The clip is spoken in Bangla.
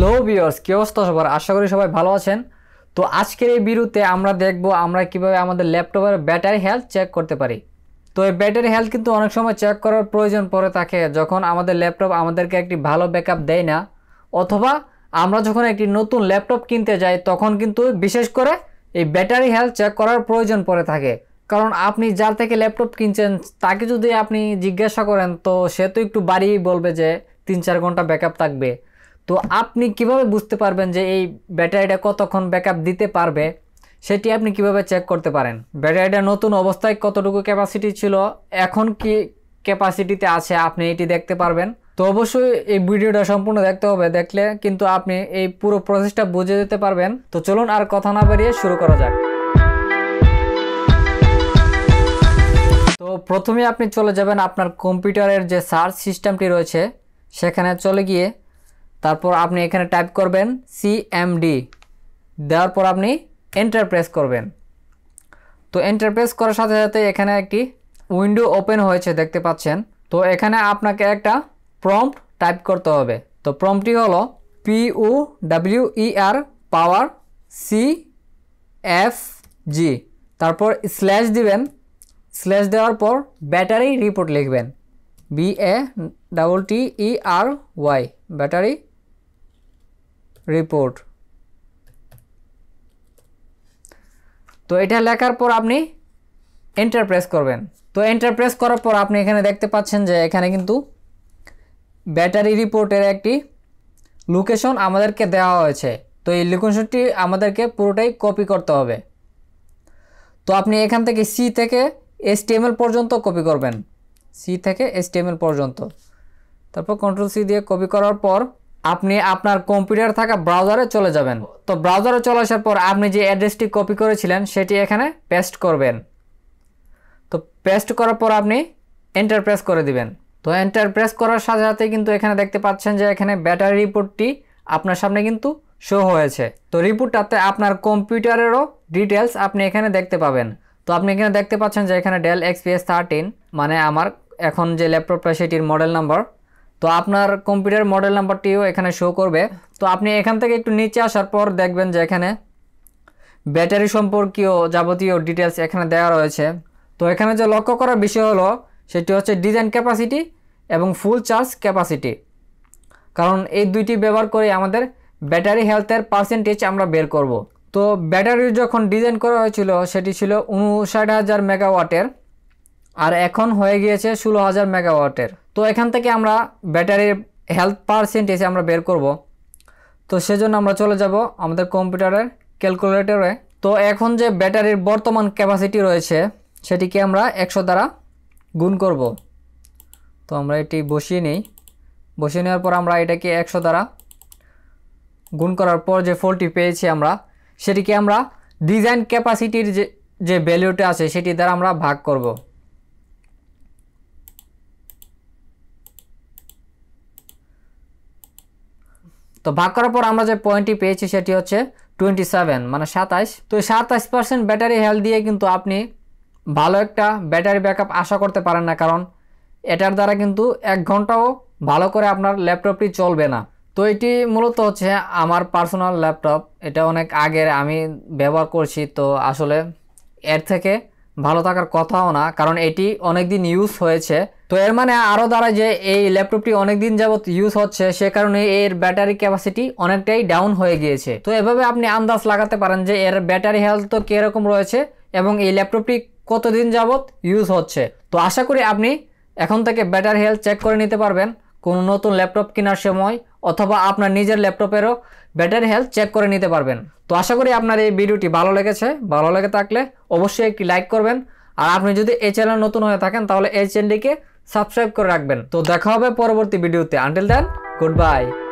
লো বিয়র্স কী অবস্থা সবার আশা করি সবাই ভালো আছেন তো আজকের এই বিরুতে আমরা দেখব আমরা কিভাবে আমাদের ল্যাপটপের ব্যাটারি হেলথ চেক করতে পারি তো এই ব্যাটারি হেলথ কিন্তু অনেক সময় চেক করার প্রয়োজন পড়ে থাকে যখন আমাদের ল্যাপটপ আমাদেরকে একটি ভালো ব্যাকআপ দেয় না অথবা আমরা যখন একটি নতুন ল্যাপটপ কিনতে যাই তখন কিন্তু বিশেষ করে এই ব্যাটারি হেলথ চেক করার প্রয়োজন পড়ে থাকে কারণ আপনি যার থেকে ল্যাপটপ কিনছেন তাকে যদি আপনি জিজ্ঞাসা করেন তো সে তো একটু বাড়িয়েই বলবে যে তিন চার ঘন্টা ব্যাকআপ থাকবে তো আপনি কিভাবে বুঝতে পারবেন যে এই ব্যাটারিটা কতক্ষণ ব্যাকআপ দিতে পারবে সেটি আপনি কিভাবে চেক করতে পারেন ব্যাটারিটা নতুন অবস্থায় কতটুকু ক্যাপাসিটি ছিল এখন কি ক্যাপাসিটিতে আছে আপনি এটি দেখতে পারবেন তো অবশ্যই এই ভিডিওটা সম্পূর্ণ দেখতে হবে দেখলে কিন্তু আপনি এই পুরো প্রসেসটা বুঝে যেতে পারবেন তো চলুন আর কথা না বেরিয়ে শুরু করা যাক তো প্রথমে আপনি চলে যাবেন আপনার কম্পিউটারের যে সার্চ সিস্টেমটি রয়েছে সেখানে চলে গিয়ে তারপর আপনি এখানে টাইপ করবেন সিএমডি দেওয়ার পর আপনি এন্টার প্রেস করবেন তো এন্টার প্রেস করার সাথে সাথে এখানে একটি উইন্ডো ওপেন হয়েছে দেখতে পাচ্ছেন তো এখানে আপনাকে একটা প্রম্পট টাইপ করতে হবে তো প্রম্পটি হলো P W R power C F G তারপর স্ল্যাশ দিবেন স্ল্যাশ দেওয়ার পর ব্যাটারি রিপোর্ট লিখবেন B A double T E R Y battery report তো এটা লেখার পর আপনি এন্টার করবেন তো এন্টার করার পর আপনি এখানে দেখতে পাচ্ছেন যে এখানে কিন্তু ব্যাটারি রিপোর্টের একটি লোকেশন আমাদেরকে দেওয়া হয়েছে তো এই লোকেশনটি আমাদেরকে পুরোটাই কপি করতে হবে তো আপনি এখান থেকে সি থেকে এসটিএমএল পর্যন্ত কপি করবেন সি থেকে এসটিএমএল পর্যন্ত তারপর কন্ট্রোল সি দিয়ে কপি করার পর আপনি আপনার কম্পিউটার থাকা ব্রাউজারে চলে যাবেন তো ব্রাউজারে চলে আসার পর আপনি যে অ্যাড্রেসটি কপি করেছিলেন সেটি এখানে পেস্ট করবেন তো পেস্ট করার পর আপনি এন্টার প্রেস করে দিবেন তো এন্টার প্রেস করার সাথে সাথে কিন্তু এখানে দেখতে পাচ্ছেন যে এখানে ব্যাটারি রিপোর্টটি আপনার সামনে কিন্তু শো হয়েছে তো রিপোর্টটাতে আপনার কম্পিউটারেরও ডিটেলস আপনি এখানে দেখতে পাবেন তো আপনি এখানে দেখতে পাচ্ছেন যে এখানে ডেল এক্সপিএস থার্টিন মানে আমার এখন যে ল্যাপটপটা সেটির মডেল নাম্বার তো আপনার কম্পিউটার মডেল নাম্বারটিও এখানে শো করবে তো আপনি এখান থেকে একটু নিচে আসার পর দেখবেন যে এখানে ব্যাটারি সম্পর্কীয় যাবতীয় ডিটেলস এখানে দেওয়া রয়েছে তো এখানে যে লক্ষ্য করার বিষয় হলো সেটি হচ্ছে ডিজাইন ক্যাপাসিটি এবং ফুল চার্জ ক্যাপাসিটি কারণ এই দুইটি ব্যবহার করে আমাদের ব্যাটারি হেলথের পার্সেন্টেজ আমরা বের করব। তো ব্যাটারি যখন ডিজাইন করা হয়েছিল সেটি ছিল উনষাট হাজার মেগাওয়াটের আর এখন হয়ে গিয়েছে ষোলো হাজার মেগাওয়াটের তো এখান থেকে আমরা ব্যাটারির হেলথ পার্সেন্টেজ আমরা বের করব তো সেজন্য আমরা চলে যাব আমাদের কম্পিউটারের ক্যালকুলেটরে তো এখন যে ব্যাটারির বর্তমান ক্যাপাসিটি রয়েছে সেটিকে আমরা একশো দ্বারা গুণ করব তো আমরা এটি বসিয়ে নিই বসিয়ে নেওয়ার পর আমরা এটাকে একশো দ্বারা গুণ করার পর যে ফলটি পেয়েছি আমরা সেটিকে আমরা ডিজাইন ক্যাপাসিটির যে যে ভ্যালুটা আছে সেটি দ্বারা আমরা ভাগ করব তো ভাগ করার পর আমরা যে পয়েন্টটি পেয়েছি সেটি হচ্ছে টোয়েন্টি সেভেন মানে সাতাশ তো সাতাশ পার্সেন্ট ব্যাটারি হেলথ দিয়ে কিন্তু আপনি ভালো একটা ব্যাটারি ব্যাকআপ আশা করতে পারেন না কারণ এটার দ্বারা কিন্তু এক ঘন্টাও ভালো করে আপনার ল্যাপটপটি চলবে না তো এটি মূলত হচ্ছে আমার পার্সোনাল ল্যাপটপ এটা অনেক আগের আমি ব্যবহার করছি তো আসলে এর থেকে ভালো থাকার কথাও না কারণ এটি অনেক দিন ইউজ হয়েছে তো এর মানে আরও দ্বারা যে এই ল্যাপটপটি অনেক দিন যাবৎ ইউজ হচ্ছে সে কারণে এর ব্যাটারি ক্যাপাসিটি অনেকটাই ডাউন হয়ে গিয়েছে তো এভাবে আপনি আন্দাজ লাগাতে পারেন যে এর ব্যাটারি হেলথ তো কীরকম রয়েছে এবং এই ল্যাপটপটি কতদিন যাবৎ ইউজ হচ্ছে তো আশা করি আপনি এখন থেকে ব্যাটারি হেলথ চেক করে নিতে পারবেন কোনো নতুন ল্যাপটপ কেনার সময় অথবা আপনার নিজের ল্যাপটপেরও ব্যাটারি হেলথ চেক করে নিতে পারবেন তো আশা করি আপনার এই ভিডিওটি ভালো লেগেছে ভালো লেগে থাকলে অবশ্যই একটি লাইক করবেন আর আপনি যদি এই চ্যানেল নতুন হয়ে থাকেন তাহলে এই চ্যানেলটিকে সাবস্ক্রাইব করে রাখবেন তো দেখা হবে পরবর্তী ভিডিওতে আনটিল দেন গুড বাই